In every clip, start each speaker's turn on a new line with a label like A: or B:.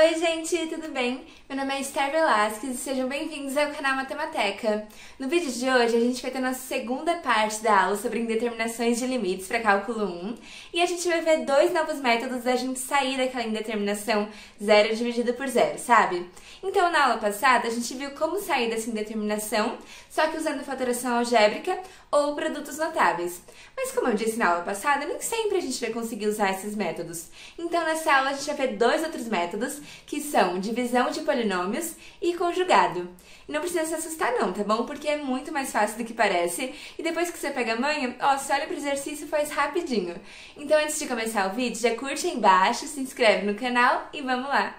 A: Oi, gente, tudo bem? Meu nome é Esther Velasquez e sejam bem-vindos ao canal Matemateca. No vídeo de hoje, a gente vai ter a nossa segunda parte da aula sobre indeterminações de limites para cálculo 1 e a gente vai ver dois novos métodos da gente sair daquela indeterminação zero dividido por zero, sabe? Então, na aula passada, a gente viu como sair dessa indeterminação, só que usando fatoração algébrica ou produtos notáveis. Mas, como eu disse na aula passada, nem sempre a gente vai conseguir usar esses métodos. Então, nessa aula, a gente vai ver dois outros métodos que são divisão de polinômios e conjugado. não precisa se assustar não, tá bom? Porque é muito mais fácil do que parece. E depois que você pega a manha, ó, você olha pro exercício e faz rapidinho. Então antes de começar o vídeo, já curte aí embaixo, se inscreve no canal e vamos lá!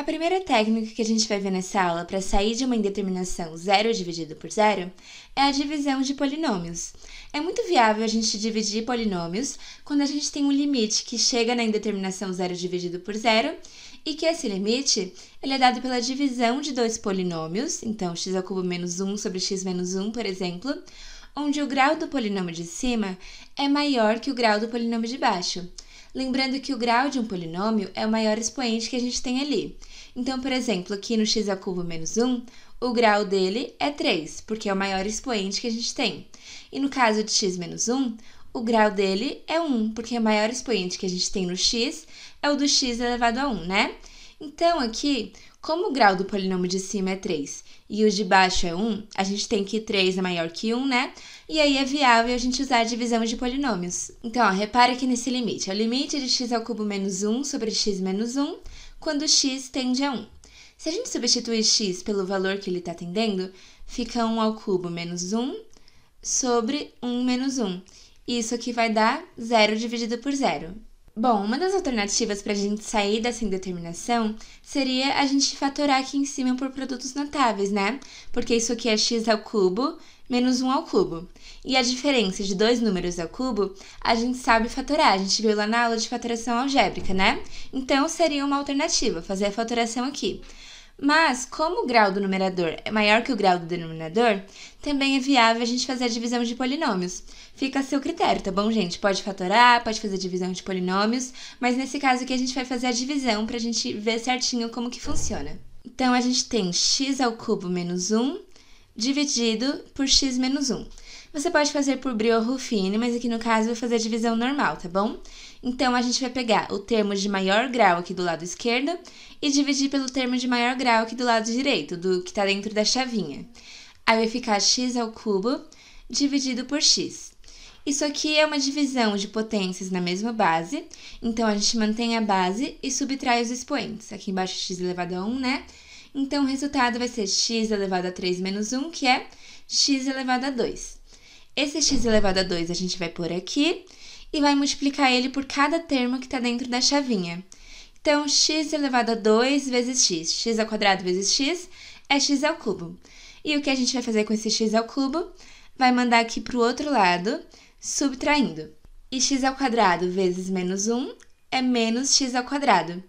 A: A primeira técnica que a gente vai ver nessa aula para sair de uma indeterminação zero dividido por zero é a divisão de polinômios. É muito viável a gente dividir polinômios quando a gente tem um limite que chega na indeterminação zero dividido por zero e que esse limite ele é dado pela divisão de dois polinômios, então x ao cubo menos 1 sobre x menos 1, por exemplo, onde o grau do polinômio de cima é maior que o grau do polinômio de baixo. Lembrando que o grau de um polinômio é o maior expoente que a gente tem ali. Então, por exemplo, aqui no x menos 1, o grau dele é 3, porque é o maior expoente que a gente tem. E no caso de x menos 1, o grau dele é 1, porque o maior expoente que a gente tem no x é o do x elevado a 1, né? Então, aqui, como o grau do polinômio de cima é 3 e o de baixo é 1, a gente tem que 3 é maior que 1, né? E aí é viável a gente usar a divisão de polinômios. Então, ó, repara aqui nesse limite. É o limite de x ao cubo menos 1 sobre x menos 1 quando x tende a 1. Se a gente substituir x pelo valor que ele está tendendo, fica 1 ao cubo menos 1 sobre 1 menos 1. Isso aqui vai dar 0 dividido por 0. Bom, uma das alternativas para a gente sair dessa indeterminação seria a gente fatorar aqui em cima por produtos notáveis, né? Porque isso aqui é x ao cubo menos 1 ao cubo. E a diferença de dois números ao cubo, a gente sabe fatorar, a gente viu lá na aula de fatoração algébrica, né? Então seria uma alternativa fazer a fatoração aqui. Mas, como o grau do numerador é maior que o grau do denominador, também é viável a gente fazer a divisão de polinômios. Fica a seu critério, tá bom, gente? Pode fatorar, pode fazer divisão de polinômios, mas nesse caso aqui a gente vai fazer a divisão para a gente ver certinho como que funciona. Então, a gente tem x ao cubo menos 1 dividido por x menos 1. Você pode fazer por brio Ruffini, mas aqui no caso eu vou fazer a divisão normal, tá bom? Então, a gente vai pegar o termo de maior grau aqui do lado esquerdo e dividir pelo termo de maior grau aqui do lado direito, do que está dentro da chavinha. Aí vai ficar x ao cubo dividido por x. Isso aqui é uma divisão de potências na mesma base, então a gente mantém a base e subtrai os expoentes. Aqui embaixo x elevado a 1, né? Então, o resultado vai ser x elevado a 3 menos 1, que é x elevado a 2. Esse x elevado a 2 a gente vai pôr aqui e vai multiplicar ele por cada termo que está dentro da chavinha. Então, x elevado a 2 vezes x, x ao quadrado vezes x é x ao cubo. E o que a gente vai fazer com esse x ao cubo? Vai mandar aqui para o outro lado, subtraindo. E x ao quadrado vezes menos 1 é menos x ao quadrado.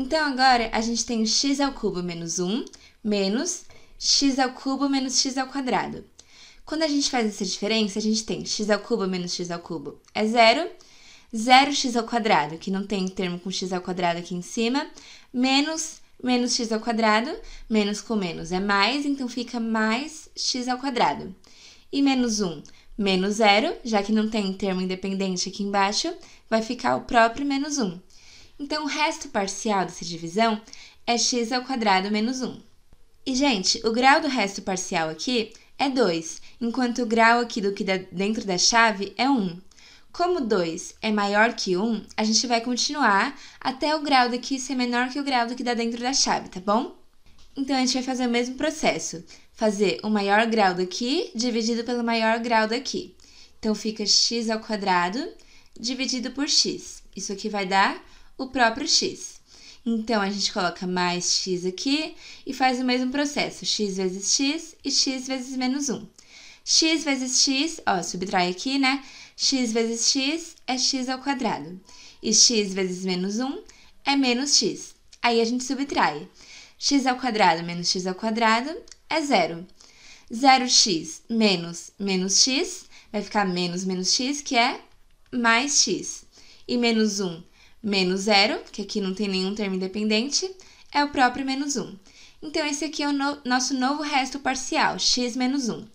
A: Então agora a gente tem x ao cubo menos 1 menos x ao cubo menos x ao quadrado. Quando a gente faz essa diferença, a gente tem x ao cubo menos x ao cubo é zero, 0x ao quadrado, que não tem termo com x ao quadrado aqui em cima, menos menos x ao quadrado, menos com menos é mais, então fica mais x ao quadrado. E menos 1, menos 0, já que não tem termo independente aqui embaixo, vai ficar o próprio menos 1. Então, o resto parcial dessa divisão é x ao quadrado menos 1. E, gente, o grau do resto parcial aqui é 2, enquanto o grau aqui do que dá dentro da chave é 1. Como 2 é maior que 1, a gente vai continuar até o grau daqui ser menor que o grau do que dá dentro da chave, tá bom? Então, a gente vai fazer o mesmo processo. Fazer o maior grau daqui dividido pelo maior grau daqui. Então, fica x ao quadrado dividido por x. Isso aqui vai dar o próprio x. Então, a gente coloca mais x aqui e faz o mesmo processo, x vezes x e x vezes menos 1. x vezes x, ó, subtrai aqui, né? x vezes x é x ao quadrado. E x vezes menos 1 é menos x. Aí a gente subtrai. x ao quadrado menos x ao quadrado é zero. 0x menos menos x vai ficar menos menos x, que é mais x. E menos 1 Menos zero, que aqui não tem nenhum termo independente, é o próprio menos 1. Um. Então, esse aqui é o no nosso novo resto parcial, x menos 1. Um.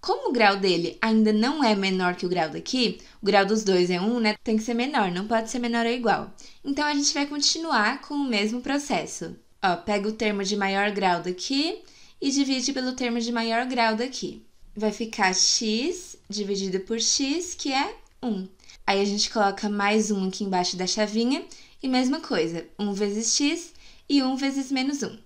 A: Como o grau dele ainda não é menor que o grau daqui, o grau dos dois é 1, um, né? Tem que ser menor, não pode ser menor ou igual. Então, a gente vai continuar com o mesmo processo. Ó, pega o termo de maior grau daqui e divide pelo termo de maior grau daqui. Vai ficar x dividido por x, que é 1. Aí a gente coloca mais um aqui embaixo da chavinha e mesma coisa, 1 vezes x e 1 vezes menos 1.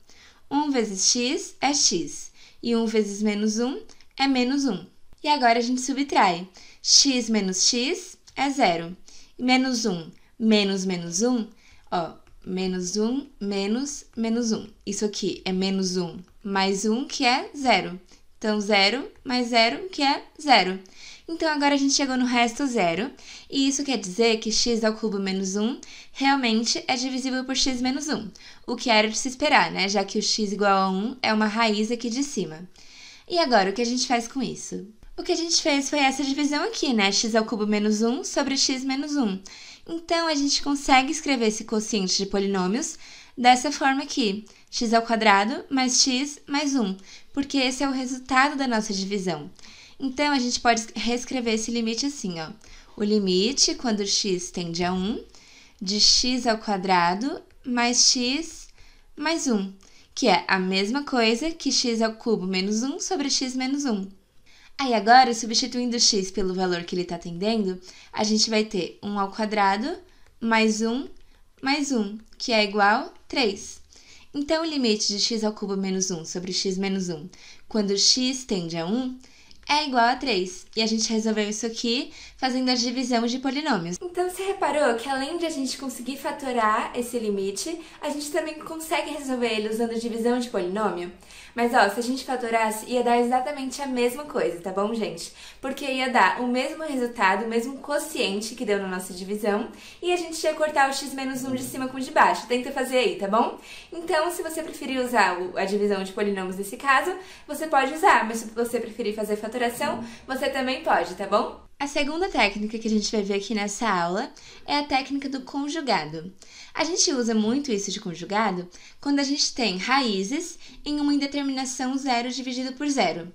A: 1 vezes x é x e 1 vezes menos 1 é menos 1. E agora a gente subtrai. x menos x é zero. E menos 1 menos menos 1, ó, menos 1 menos menos 1. Isso aqui é menos 1 mais 1, que é zero. Então, zero mais zero, que é zero. Então agora a gente chegou no resto zero, e isso quer dizer que x ao cubo menos 1 realmente é divisível por x menos 1, o que era de se esperar, né? Já que o x igual a 1 é uma raiz aqui de cima. E agora, o que a gente faz com isso? O que a gente fez foi essa divisão aqui, né? x ao cubo menos 1 sobre x menos 1. Então, a gente consegue escrever esse quociente de polinômios dessa forma aqui, x ao quadrado mais x mais 1, porque esse é o resultado da nossa divisão. Então, a gente pode reescrever esse limite assim, ó. O limite, quando x tende a 1, de x ao quadrado mais x mais 1, que é a mesma coisa que x ao cubo menos 1 sobre x menos 1. Aí agora, substituindo x pelo valor que ele está tendendo, a gente vai ter 1 ao quadrado mais 1 mais 1, que é igual a 3. Então, o limite de x ao cubo menos 1 sobre x menos 1, quando x tende a 1, é igual a 3. E a gente resolveu isso aqui fazendo a divisão de polinômios. Então você reparou que além de a gente conseguir fatorar esse limite, a gente também consegue resolver ele usando a divisão de polinômio? Mas ó, se a gente fatorasse, ia dar exatamente a mesma coisa, tá bom, gente? Porque ia dar o mesmo resultado, o mesmo quociente que deu na nossa divisão, e a gente ia cortar o x menos 1 de cima com o de baixo. Tenta fazer aí, tá bom? Então, se você preferir usar a divisão de polinômios nesse caso, você pode usar, mas se você preferir fazer fatoração, saturação, você também pode, tá bom? A segunda técnica que a gente vai ver aqui nessa aula é a técnica do conjugado. A gente usa muito isso de conjugado quando a gente tem raízes em uma indeterminação zero dividido por zero.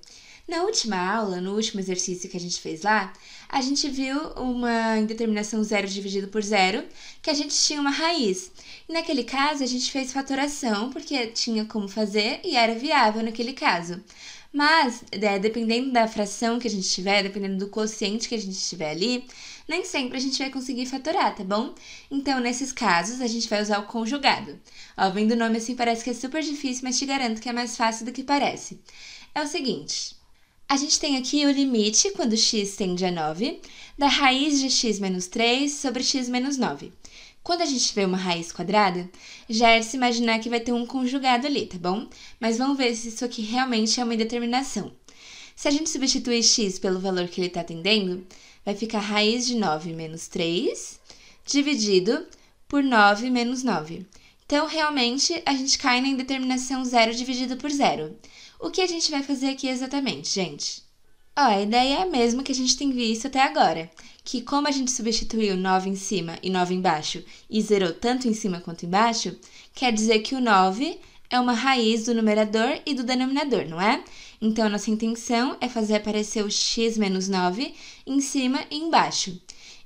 A: Na última aula, no último exercício que a gente fez lá, a gente viu uma indeterminação zero dividido por zero, que a gente tinha uma raiz. E naquele caso, a gente fez fatoração, porque tinha como fazer e era viável naquele caso. Mas, é, dependendo da fração que a gente tiver, dependendo do quociente que a gente tiver ali, nem sempre a gente vai conseguir fatorar, tá bom? Então, nesses casos, a gente vai usar o conjugado. Ó, vendo o nome assim parece que é super difícil, mas te garanto que é mais fácil do que parece. É o seguinte. A gente tem aqui o limite, quando x tende a 9, da raiz de x menos 3 sobre x menos 9. Quando a gente vê uma raiz quadrada, já é de se imaginar que vai ter um conjugado ali, tá bom? Mas vamos ver se isso aqui realmente é uma indeterminação. Se a gente substituir x pelo valor que ele está atendendo, vai ficar raiz de 9 menos 3 dividido por 9 menos 9. Então, realmente, a gente cai na indeterminação zero dividido por zero. O que a gente vai fazer aqui exatamente, gente? Ó, a ideia é a mesma que a gente tem visto até agora, que como a gente substituiu 9 em cima e 9 embaixo e zerou tanto em cima quanto embaixo, quer dizer que o 9 é uma raiz do numerador e do denominador, não é? Então, nossa intenção é fazer aparecer o x menos 9 em cima e embaixo.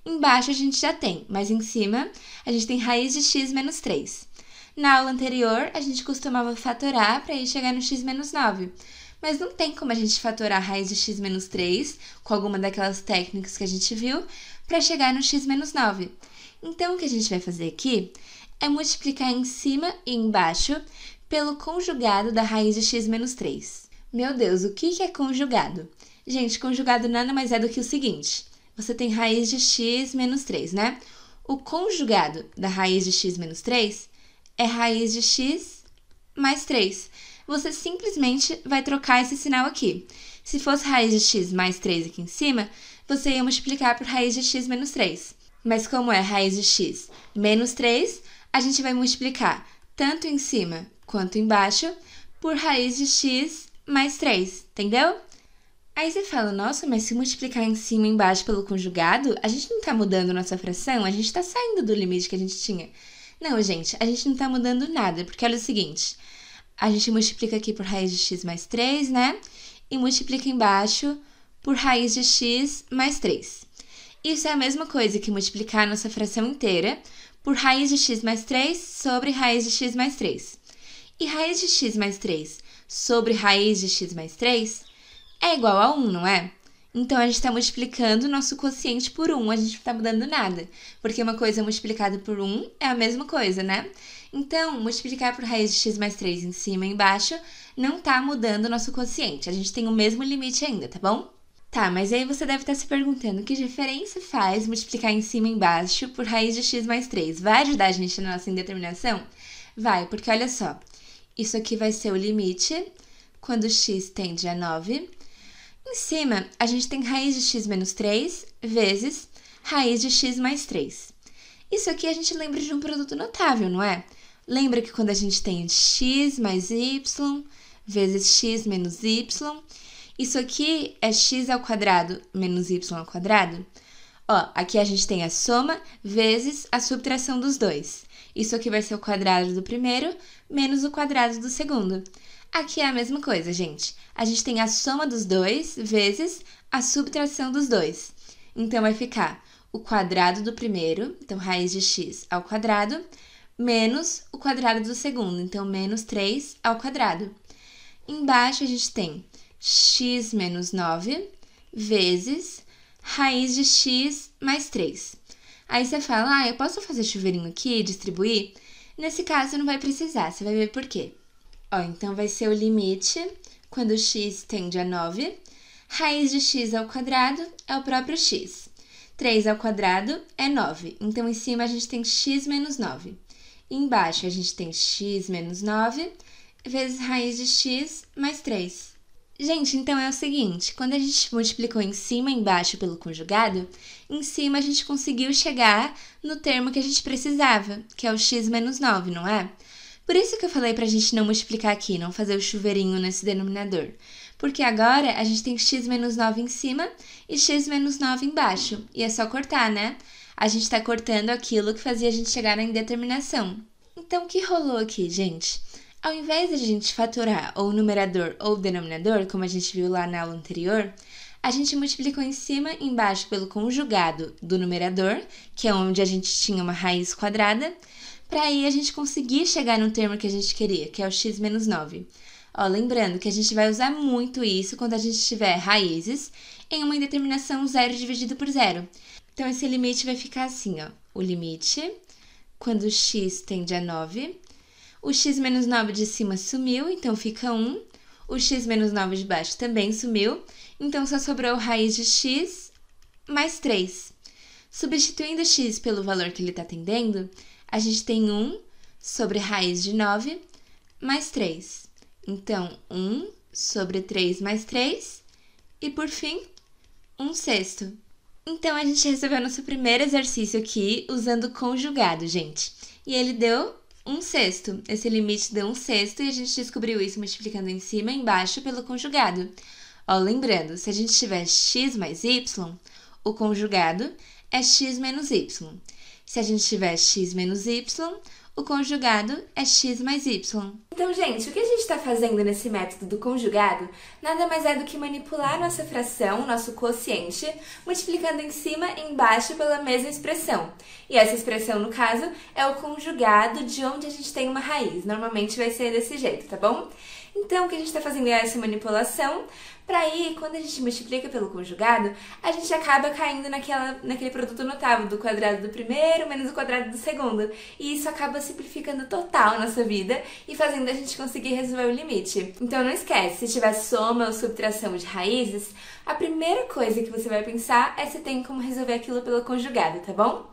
A: Embaixo a gente já tem, mas em cima a gente tem raiz de x menos 3. Na aula anterior, a gente costumava fatorar para ir chegar no x menos 9, mas não tem como a gente fatorar a raiz de x menos 3 com alguma daquelas técnicas que a gente viu para chegar no x menos 9. Então, o que a gente vai fazer aqui é multiplicar em cima e embaixo pelo conjugado da raiz de x menos 3. Meu Deus, o que é conjugado? Gente, conjugado nada mais é do que o seguinte. Você tem raiz de x menos 3, né? O conjugado da raiz de x menos 3 é raiz de x mais 3 você simplesmente vai trocar esse sinal aqui. Se fosse raiz de x mais 3 aqui em cima, você ia multiplicar por raiz de x menos 3. Mas como é raiz de x menos 3, a gente vai multiplicar tanto em cima quanto embaixo por raiz de x mais 3, entendeu? Aí você fala, nossa, mas se multiplicar em cima e embaixo pelo conjugado, a gente não está mudando nossa fração, a gente está saindo do limite que a gente tinha. Não, gente, a gente não está mudando nada, porque olha o seguinte, a gente multiplica aqui por raiz de x mais 3, né? E multiplica embaixo por raiz de x mais 3. Isso é a mesma coisa que multiplicar a nossa fração inteira por raiz de x mais 3 sobre raiz de x mais 3. E raiz de x mais 3 sobre raiz de x mais 3 é igual a 1, não é? Então a gente está multiplicando o nosso quociente por 1, um, a gente não está mudando nada, porque uma coisa é multiplicada por 1 um é a mesma coisa, né? Então, multiplicar por raiz de x mais 3 em cima e embaixo não está mudando o nosso quociente, a gente tem o mesmo limite ainda, tá bom? Tá, mas aí você deve estar tá se perguntando que diferença faz multiplicar em cima e embaixo por raiz de x mais 3? Vai ajudar a gente na nossa indeterminação? Vai, porque olha só, isso aqui vai ser o limite quando x tende a 9 em cima, a gente tem raiz de x menos 3 vezes raiz de x mais 3. Isso aqui a gente lembra de um produto notável, não é? Lembra que quando a gente tem x mais y vezes x menos y, isso aqui é x ao quadrado menos y ao quadrado? Ó, aqui a gente tem a soma vezes a subtração dos dois. Isso aqui vai ser o quadrado do primeiro menos o quadrado do segundo. Aqui é a mesma coisa, gente. A gente tem a soma dos dois vezes a subtração dos dois. Então, vai ficar o quadrado do primeiro, então raiz de x ao quadrado, menos o quadrado do segundo, então menos 3 ao quadrado. Embaixo, a gente tem x menos 9 vezes raiz de x mais 3. Aí você fala, ah, eu posso fazer chuveirinho aqui e distribuir? Nesse caso, não vai precisar, você vai ver por quê. Ó, então vai ser o limite quando x tende a 9. Raiz de x ao quadrado é o próprio x. 3 ao quadrado é 9. Então, em cima a gente tem x menos 9. Embaixo a gente tem x menos 9 vezes raiz de x mais 3. Gente, então é o seguinte: quando a gente multiplicou em cima e embaixo pelo conjugado, em cima a gente conseguiu chegar no termo que a gente precisava, que é o x menos 9, não é? Por isso que eu falei pra gente não multiplicar aqui, não fazer o chuveirinho nesse denominador. Porque agora a gente tem x menos 9 em cima e x menos 9 embaixo. E é só cortar, né? A gente tá cortando aquilo que fazia a gente chegar na indeterminação. Então, o que rolou aqui, gente? Ao invés de a gente faturar ou numerador ou denominador, como a gente viu lá na aula anterior, a gente multiplicou em cima e embaixo pelo conjugado do numerador, que é onde a gente tinha uma raiz quadrada, para aí a gente conseguir chegar no termo que a gente queria, que é o x menos 9. Ó, lembrando que a gente vai usar muito isso quando a gente tiver raízes em uma indeterminação zero dividido por zero. Então, esse limite vai ficar assim, ó. O limite, quando x tende a 9, o x menos 9 de cima sumiu, então fica 1. O x menos 9 de baixo também sumiu, então só sobrou raiz de x mais 3. Substituindo x pelo valor que ele está atendendo, a gente tem 1 sobre raiz de 9 mais 3. Então, 1 sobre 3 mais 3 e, por fim, 1 sexto. Então, a gente resolveu nosso primeiro exercício aqui usando conjugado, gente. E ele deu um sexto. Esse limite deu um sexto e a gente descobriu isso multiplicando em cima e embaixo pelo conjugado. Ó, lembrando, se a gente tiver x mais y, o conjugado é x menos y. Se a gente tiver x menos y, o conjugado é x mais y. Então, gente, o que a gente está fazendo nesse método do conjugado nada mais é do que manipular nossa fração, nosso quociente, multiplicando em cima e embaixo pela mesma expressão. E essa expressão, no caso, é o conjugado de onde a gente tem uma raiz. Normalmente vai ser desse jeito, tá bom? Então, o que a gente está fazendo é essa manipulação, para aí, quando a gente multiplica pelo conjugado, a gente acaba caindo naquela, naquele produto notável do quadrado do primeiro menos o quadrado do segundo. E isso acaba simplificando total a nossa vida e fazendo a gente conseguir resolver o limite. Então, não esquece, se tiver soma ou subtração de raízes, a primeira coisa que você vai pensar é se tem como resolver aquilo pelo conjugado, tá bom?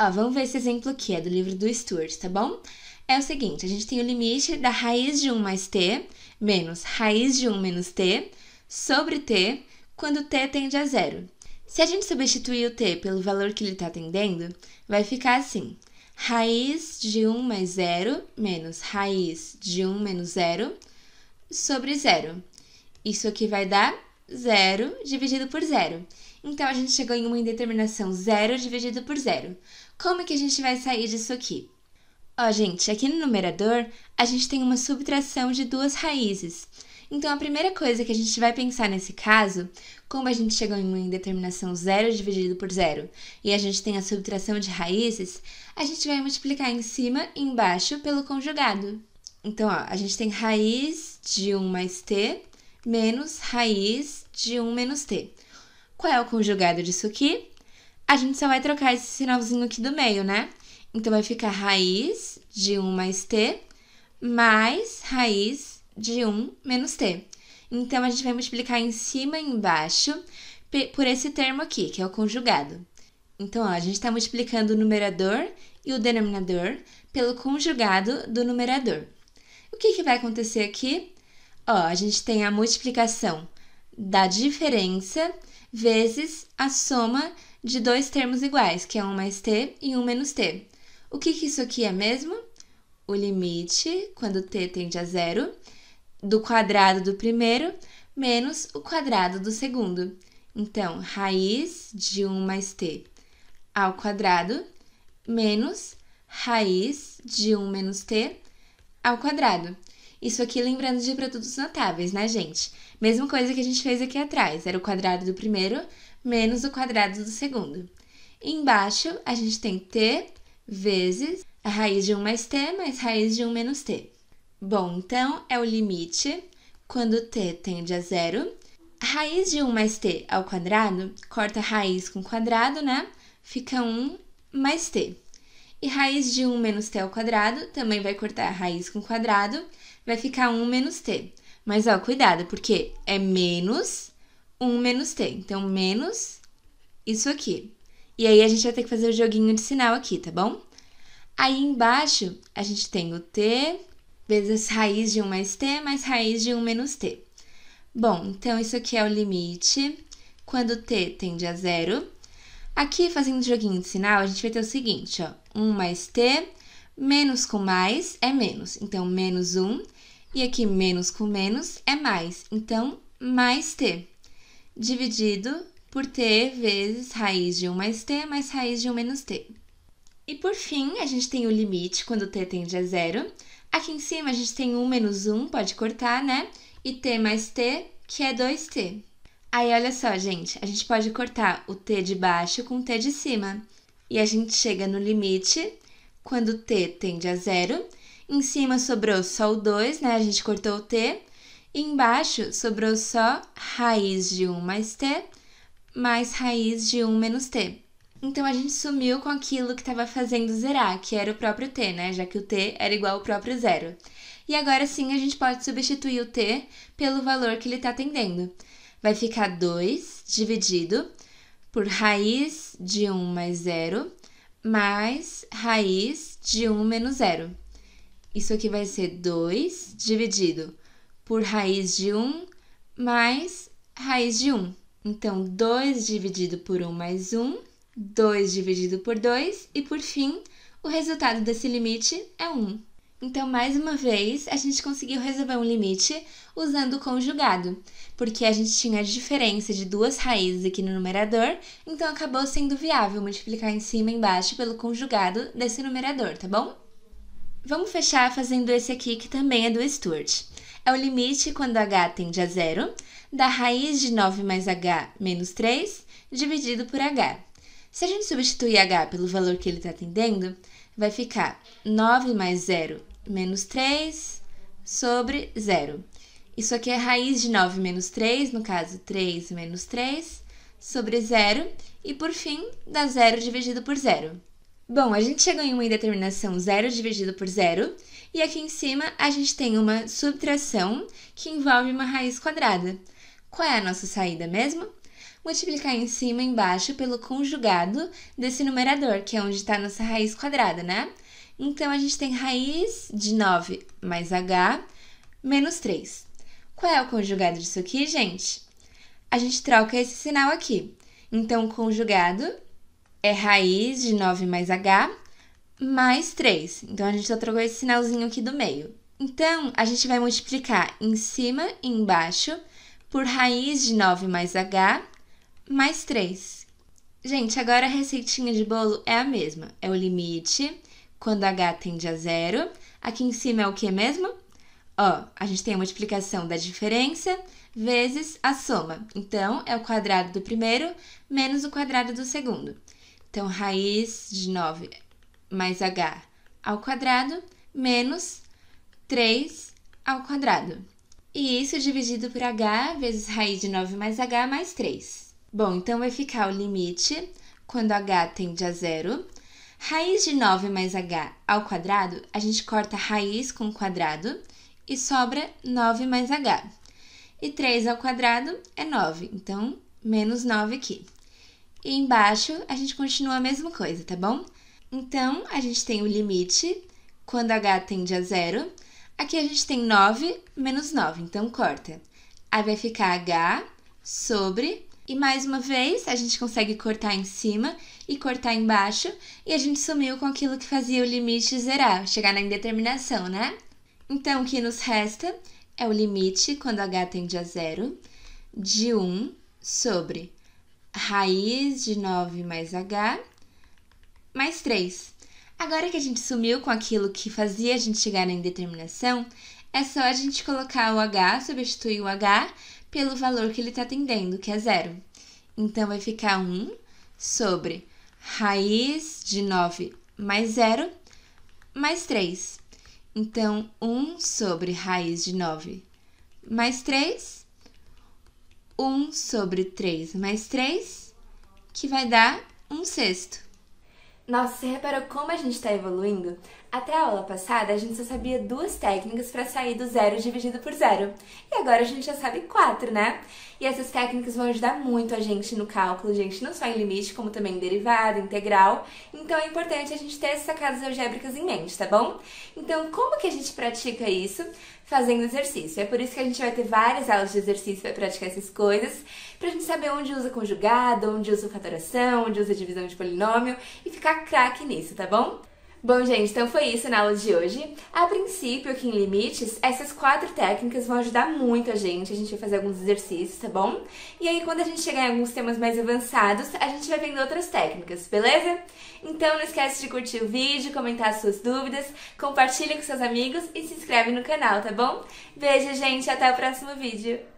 A: Ó, vamos ver esse exemplo aqui, é do livro do Stuart, tá bom? é o seguinte: a gente tem o limite da raiz de 1 mais t menos raiz de 1 menos t sobre t quando t tende a zero. Se a gente substituir o t pelo valor que ele está tendendo, vai ficar assim: raiz de 1 mais 0 menos raiz de 1 menos 0 sobre zero. Isso aqui vai dar zero dividido por zero. Então, a gente chegou em uma indeterminação zero dividido por zero. Como é que a gente vai sair disso aqui? Ó, gente, aqui no numerador a gente tem uma subtração de duas raízes. Então, a primeira coisa que a gente vai pensar nesse caso, como a gente chegou em uma indeterminação zero dividido por zero e a gente tem a subtração de raízes, a gente vai multiplicar em cima e embaixo pelo conjugado. Então, ó, a gente tem raiz de 1 mais t menos raiz de 1 menos t. Qual é o conjugado disso aqui? A gente só vai trocar esse sinalzinho aqui do meio, né? Então, vai ficar raiz de 1 mais t mais raiz de 1 menos t. Então, a gente vai multiplicar em cima e embaixo por esse termo aqui, que é o conjugado. Então, ó, a gente está multiplicando o numerador e o denominador pelo conjugado do numerador. O que, que vai acontecer aqui? Ó, a gente tem a multiplicação da diferença vezes a soma de dois termos iguais, que é 1 mais t e 1 menos t. O que, que isso aqui é mesmo? O limite, quando t tende a zero, do quadrado do primeiro menos o quadrado do segundo. Então, raiz de 1 mais t ao quadrado menos raiz de 1 menos t ao quadrado. Isso aqui lembrando de produtos notáveis, né, gente? Mesma coisa que a gente fez aqui atrás, era o quadrado do primeiro menos o quadrado do segundo. E embaixo, a gente tem t vezes a raiz de 1 mais t mais raiz de 1 menos t. Bom, então é o limite quando t tende a zero. A raiz de 1 mais t ao quadrado, corta a raiz com quadrado, né? Fica 1 mais t. E raiz de 1 menos t ao quadrado, também vai cortar a raiz com quadrado, vai ficar 1 menos t. Mas, ó, cuidado, porque é menos 1 menos t. Então, menos isso aqui. E aí a gente vai ter que fazer o joguinho de sinal aqui, tá bom? Aí embaixo a gente tem o t vezes raiz de 1 mais t mais raiz de 1 menos t. Bom, então isso aqui é o limite quando t tende a zero. Aqui, fazendo o joguinho de sinal, a gente vai ter o seguinte, ó. 1 mais t, menos com mais é menos. Então, menos 1. E aqui, menos com menos é mais. Então, mais t. Dividido por t vezes raiz de 1 mais t mais raiz de 1 menos t. E por fim, a gente tem o limite quando t tende a zero. Aqui em cima a gente tem 1 menos 1, pode cortar, né? E t mais t, que é 2t. Aí olha só, gente, a gente pode cortar o t de baixo com o t de cima. E a gente chega no limite quando t tende a zero. Em cima sobrou só o 2, né? A gente cortou o t. E embaixo sobrou só raiz de 1 mais t mais raiz de 1 menos t. Então a gente sumiu com aquilo que estava fazendo zerar, que era o próprio t, né? Já que o t era igual ao próprio zero. E agora sim a gente pode substituir o t pelo valor que ele está atendendo. Vai ficar 2 dividido por raiz de 1 mais 0 mais raiz de 1 menos 0. Isso aqui vai ser 2 dividido por raiz de 1 mais raiz de 1. Então, 2 dividido por 1 mais 1, 2 dividido por 2 e, por fim, o resultado desse limite é 1. Então, mais uma vez, a gente conseguiu resolver um limite usando o conjugado, porque a gente tinha a diferença de duas raízes aqui no numerador, então acabou sendo viável multiplicar em cima e embaixo pelo conjugado desse numerador, tá bom? Vamos fechar fazendo esse aqui que também é do Stewart. É o limite quando h tende a zero da raiz de 9 mais h menos 3 dividido por h. Se a gente substituir h pelo valor que ele está atendendo, vai ficar 9 mais 0 menos 3 sobre 0. Isso aqui é a raiz de 9 menos 3, no caso 3 menos 3, sobre 0. E por fim, dá 0 dividido por 0. Bom, a gente chegou em uma indeterminação 0 dividido por 0, e aqui em cima a gente tem uma subtração que envolve uma raiz quadrada. Qual é a nossa saída mesmo? Multiplicar em cima e embaixo pelo conjugado desse numerador, que é onde está a nossa raiz quadrada, né? Então, a gente tem raiz de 9 mais h menos 3. Qual é o conjugado disso aqui, gente? A gente troca esse sinal aqui. Então, o conjugado é raiz de 9 mais h mais 3. Então, a gente só trocou esse sinalzinho aqui do meio. Então, a gente vai multiplicar em cima e embaixo por raiz de 9 mais H, mais 3. Gente, agora a receitinha de bolo é a mesma. É o limite, quando H tende a zero. Aqui em cima é o que mesmo? Ó, a gente tem a multiplicação da diferença vezes a soma. Então, é o quadrado do primeiro menos o quadrado do segundo. Então, raiz de 9 mais h ao quadrado menos 3 ao quadrado. E isso dividido por h vezes raiz de 9 mais h mais 3. Bom, então vai ficar o limite quando h tende a zero. Raiz de 9 mais h ao quadrado, a gente corta a raiz com o quadrado e sobra 9 mais h. E 3 ao quadrado é 9, então menos 9 aqui. E embaixo a gente continua a mesma coisa, tá bom? Então, a gente tem o limite quando h tende a zero Aqui a gente tem 9 menos 9, então corta. Aí vai ficar H sobre, e mais uma vez a gente consegue cortar em cima e cortar embaixo, e a gente sumiu com aquilo que fazia o limite zerar, chegar na indeterminação, né? Então o que nos resta é o limite, quando H tende a zero, de 1 sobre raiz de 9 mais H mais 3. Agora que a gente sumiu com aquilo que fazia a gente chegar na indeterminação, é só a gente colocar o H, substituir o H pelo valor que ele está atendendo, que é zero. Então, vai ficar 1 sobre raiz de 9 mais 0 mais 3. Então, 1 sobre raiz de 9 mais 3, 1 sobre 3 mais 3, que vai dar 1 sexto. Nossa, você repara como a gente está evoluindo? Até a aula passada, a gente só sabia duas técnicas para sair do zero dividido por zero. E agora a gente já sabe quatro, né? E essas técnicas vão ajudar muito a gente no cálculo, gente, não só em limite, como também em derivada, integral. Então é importante a gente ter essas sacadas algébricas em mente, tá bom? Então, como que a gente pratica isso? Fazendo exercício. É por isso que a gente vai ter várias aulas de exercício para praticar essas coisas, para a gente saber onde usa conjugado, onde usa fatoração, onde usa divisão de polinômio e ficar craque nisso, tá bom? Bom, gente, então foi isso na aula de hoje. A princípio, aqui em Limites, essas quatro técnicas vão ajudar muito a gente. A gente vai fazer alguns exercícios, tá bom? E aí, quando a gente chegar em alguns temas mais avançados, a gente vai vendo outras técnicas, beleza? Então, não esquece de curtir o vídeo, comentar as suas dúvidas, compartilha com seus amigos e se inscreve no canal, tá bom? Beijo, gente, até o próximo vídeo!